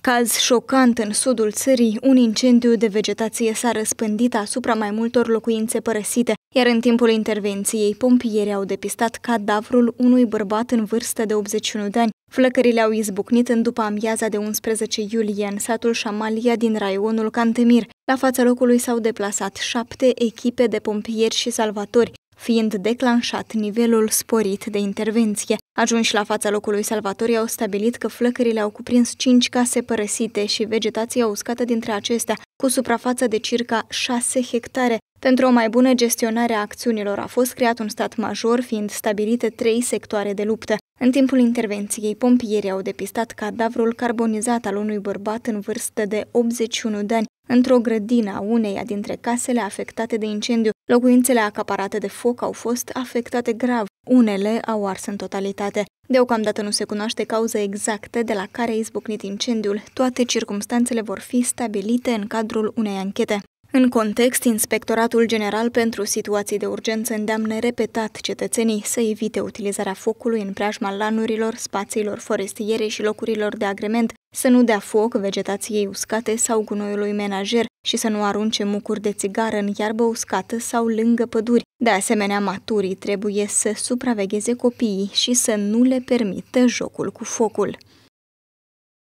Caz șocant în sudul țării, un incendiu de vegetație s-a răspândit asupra mai multor locuințe părăsite, iar în timpul intervenției pompierii au depistat cadavrul unui bărbat în vârstă de 81 de ani. Flăcările au izbucnit în după amiaza de 11 iulie în satul Șamalia din raionul Cantemir. La fața locului s-au deplasat șapte echipe de pompieri și salvatori fiind declanșat nivelul sporit de intervenție. Ajunși la fața locului, salvatorii au stabilit că flăcările au cuprins cinci case părăsite și vegetația uscată dintre acestea, cu suprafață de circa 6 hectare. Pentru o mai bună gestionare a acțiunilor a fost creat un stat major, fiind stabilite trei sectoare de luptă. În timpul intervenției, pompierii au depistat cadavrul carbonizat al unui bărbat în vârstă de 81 de ani, Într-o grădină a uneia dintre casele afectate de incendiu, locuințele acaparate de foc au fost afectate grav. Unele au ars în totalitate. Deocamdată nu se cunoaște cauza exactă de la care a izbucnit incendiul. Toate circumstanțele vor fi stabilite în cadrul unei anchete. În context, Inspectoratul General pentru Situații de Urgență îndeamnă repetat cetățenii să evite utilizarea focului în preajma lanurilor, spațiilor forestiere și locurilor de agrement, să nu dea foc vegetației uscate sau gunoiului menajer și să nu arunce mucuri de țigară în iarbă uscată sau lângă păduri. De asemenea, maturii trebuie să supravegheze copiii și să nu le permită jocul cu focul.